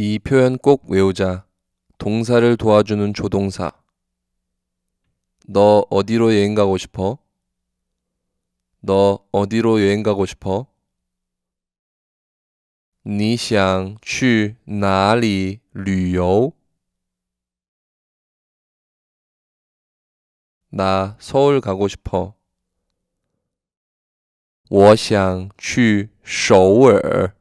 이 표현 꼭 외우자. 동사를 도와주는 조동사. 너 어디로 여행 가고 싶어? 너 어디로 여행 가고 싶어? 你想去哪里旅游?나 서울 가고 싶어. 我想去首尔。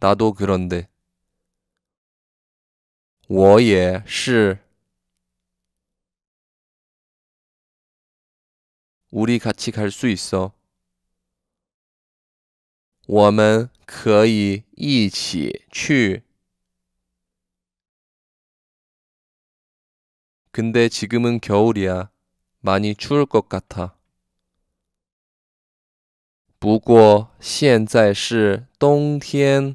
나도 그런데 我也是 우리 같이 갈 수 있어. 我们可以一起去. 근데 지금은 겨울이야. 많이 추울 것 같아. 不过现在是冬天。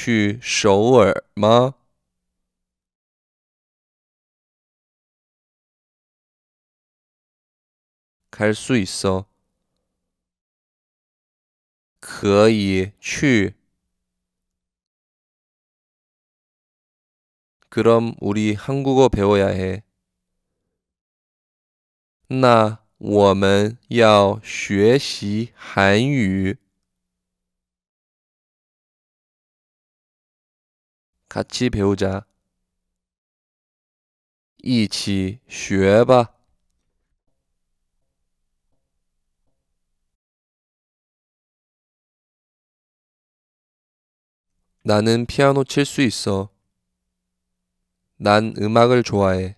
去首尔吗？갈수있 어， 可以去。그럼우리한국어배워야 해， 나와면要学习韩语。 같이 배우자. 一起学吧. 나는 피아노 칠 수 있어. 난 음악을 좋아해.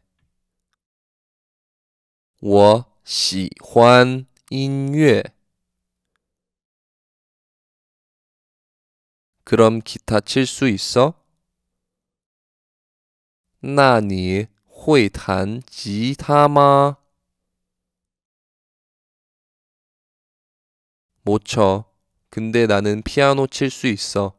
我喜欢音乐. 그럼 기타 칠 수 있어? 那你会弹吉他吗？못 쳐. 근데 나는 피아노 칠 수 있어.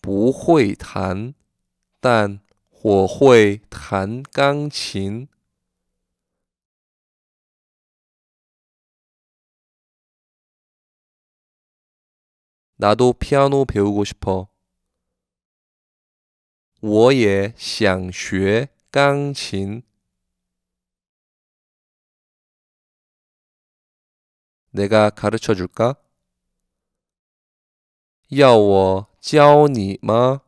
不会弹,但我会弹钢琴. 나도 피아노 배우고 싶어. 我也想学钢琴。 내가 가르쳐 줄까? 要我教你吗?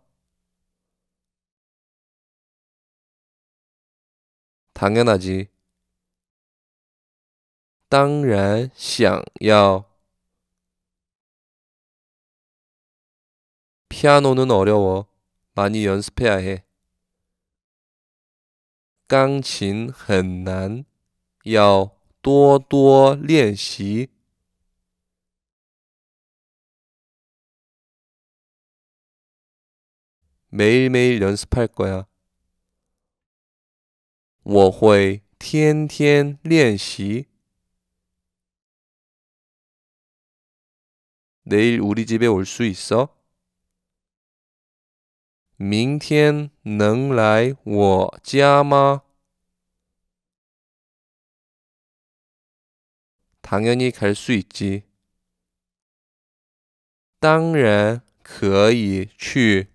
당연하지. 当然想要. 피아노는 어려워. 많이 연습해야 해. 깡琴 很难,要多多练习. 매일매일 연습할 거야. 我会天天练习. 내일 우리 집에 올 수 있어? 明天能来我家吗？唐瑶，你开始随机。当然可以去。